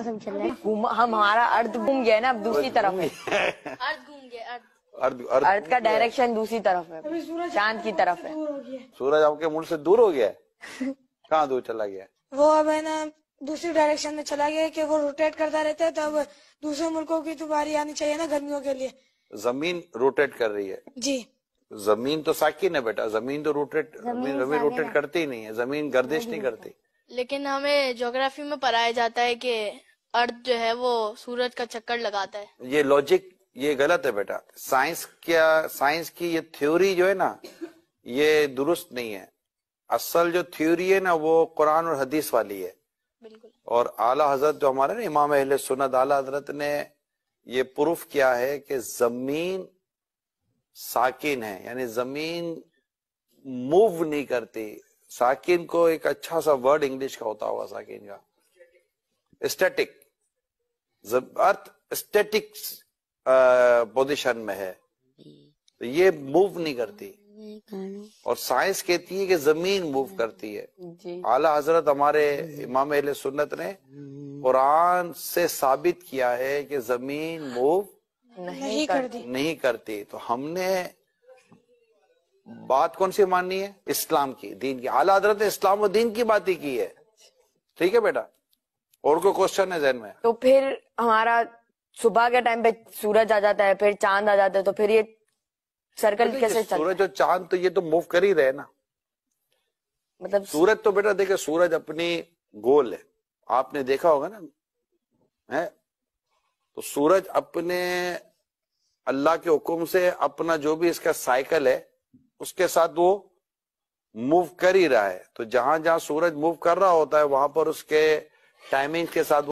मौसम चल रहा है हमारा अर्ध घूम गया ना अब दूसरी तरफ है अर्ध घूम गया अर्ध का डायरेक्शन दूसरी तरफ है चांद की तरफ है सूरज आपके मुंड से दूर हो गया कहाँ दूर चला गया वो अब है ना दूसरी डायरेक्शन में चला गया कि वो रोटेट करता रहता है तब दूसरे मुल्कों की तो बारी आनी चाहिए ना गर्मियों के लिए जमीन रोटेट कर रही है जी जमीन तो साकिन है बेटा जमीन तो रोटेट जमीन रोटेट करती ही नहीं है जमीन गर्दिश नहीं करती लेकिन हमें ज्योग्राफी में पढ़ाया जाता है कि अर्थ जो है वो सूरज का चक्कर लगाता है ये लॉजिक ये गलत है बेटा साइंस क्या साइंस की ये थ्योरी जो है ना ये दुरुस्त नहीं है असल जो थ्योरी है ना वो कुरान और हदीस वाली है और आला हजरत जो हमारे ना इमाम अहले सुनत आला हजरत ने ये प्रूफ किया है कि जमीन साकिन है यानी जमीन मूव नहीं करती साकिन को एक अच्छा सा वर्ड इंग्लिश का होता होगा साकिन का स्टैटिक अर्थ स्टेटिक पोजिशन में है तो ये मूव नहीं करती और साइंस कहती है कि जमीन मूव करती है आला हजरत हमारे इमाम अहल सुन्नत ने कुरान से साबित किया है कि जमीन मूव नहीं करती नहीं करती तो हमने बात कौन सी माननी है इस्लाम की दीन की आला हजरत ने इस्लाम और दीन की बात ही की है ठीक है बेटा और कोई क्वेश्चन है जहन में तो फिर हमारा सुबह के टाइम पे सूरज आ जाता है फिर चांद आ जाता है तो फिर ये सर्कल तो कैसे चलता सूरज और चांद तो ये तो मूव कर ही रहे ना मतलब सूरज तो बेटा देखे सूरज अपनी गोल है आपने देखा होगा ना है तो सूरज अपने अल्लाह के हुक्म से अपना जो भी इसका साइकिल है उसके साथ वो मूव कर ही रहा है तो जहां जहां सूरज मूव कर रहा होता है वहां पर उसके टाइमिंग के साथ